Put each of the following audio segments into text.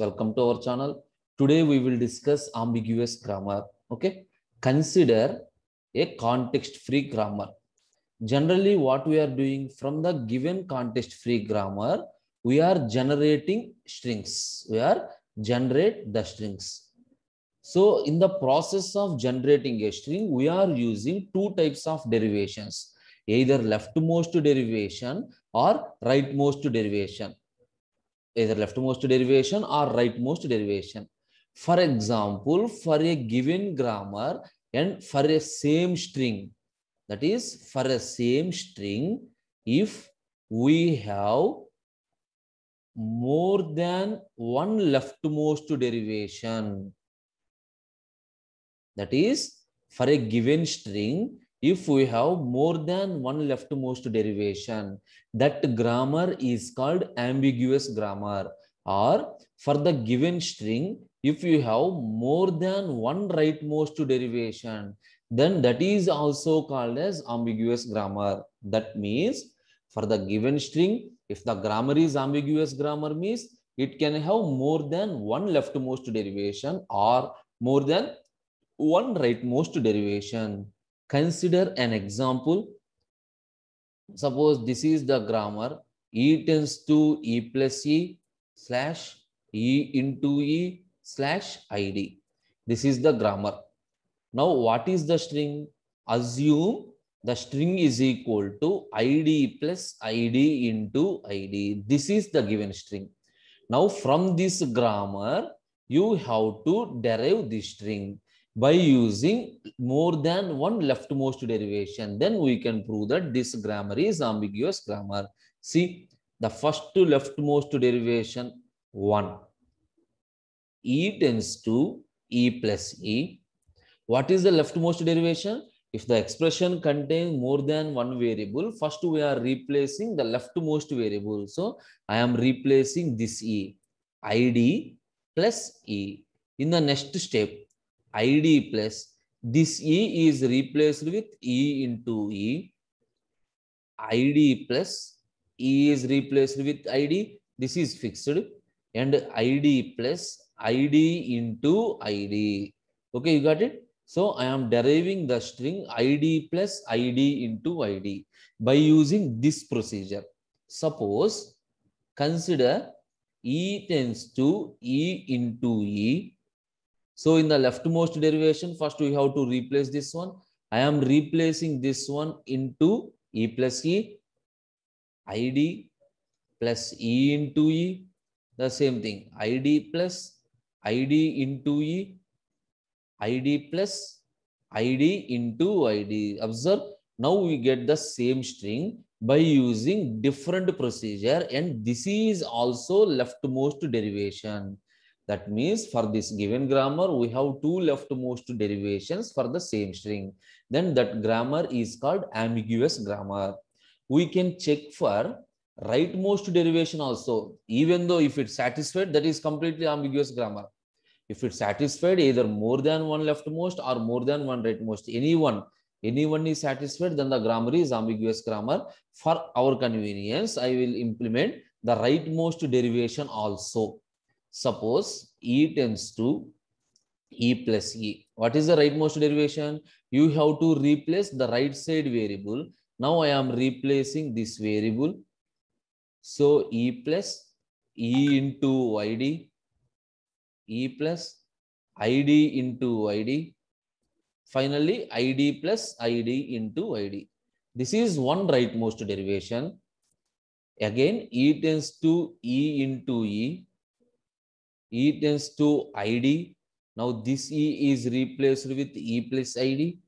welcome to our channel. Today we will discuss ambiguous grammar. Okay. Consider a context-free grammar. Generally, what we are doing from the given context-free grammar, we are generating strings. We are generate the strings. So in the process of generating a string, we are using two types of derivations, either leftmost derivation or rightmost derivation either leftmost derivation or rightmost derivation. For example, for a given grammar and for a same string, that is for a same string, if we have more than one leftmost derivation, that is for a given string, if we have more than one leftmost derivation, that grammar is called ambiguous grammar. Or for the given string, if you have more than one rightmost derivation, then that is also called as ambiguous grammar. That means for the given string, if the grammar is ambiguous grammar means it can have more than one leftmost derivation or more than one rightmost derivation. Consider an example. Suppose this is the grammar E tends to E plus E slash E into E slash ID. This is the grammar. Now, what is the string? Assume the string is equal to id plus id into id. This is the given string. Now, from this grammar, you have to derive this string by using more than one leftmost derivation. Then we can prove that this grammar is ambiguous grammar. See, the first leftmost derivation 1. E tends to E plus E. What is the leftmost derivation? If the expression contains more than one variable, first we are replacing the leftmost variable. So, I am replacing this E, ID plus E. In the next step, id plus this e is replaced with e into e id plus e is replaced with id this is fixed and id plus id into id okay you got it so i am deriving the string id plus id into id by using this procedure suppose consider e tends to e into e so in the leftmost derivation, first we have to replace this one. I am replacing this one into E plus E, ID plus E into E. The same thing, ID plus ID into E, ID plus ID into ID. Observe, now we get the same string by using different procedure and this is also leftmost derivation. That means for this given grammar, we have two leftmost derivations for the same string. Then that grammar is called ambiguous grammar. We can check for rightmost derivation also, even though if it's satisfied, that is completely ambiguous grammar. If it's satisfied, either more than one leftmost or more than one rightmost, anyone, anyone is satisfied, then the grammar is ambiguous grammar. For our convenience, I will implement the rightmost derivation also Suppose E tends to E plus E. What is the rightmost derivation? You have to replace the right side variable. Now I am replacing this variable. So E plus E into ID, E plus ID into ID. Finally, ID plus ID into ID. This is one rightmost derivation. Again, E tends to E into E. E tends to ID. Now this E is replaced with E plus ID.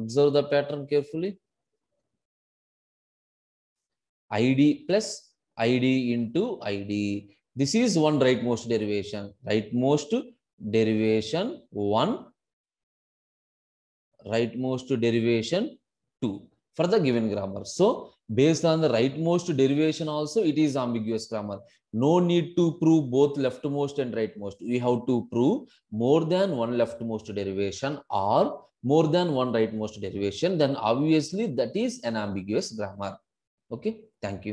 Observe the pattern carefully. ID plus ID into ID. This is one rightmost derivation. Rightmost derivation 1. Rightmost derivation 2 for the given grammar. So based on the rightmost derivation also, it is ambiguous grammar. No need to prove both leftmost and rightmost. We have to prove more than one leftmost derivation or more than one rightmost derivation. Then obviously that is an ambiguous grammar. Okay. Thank you.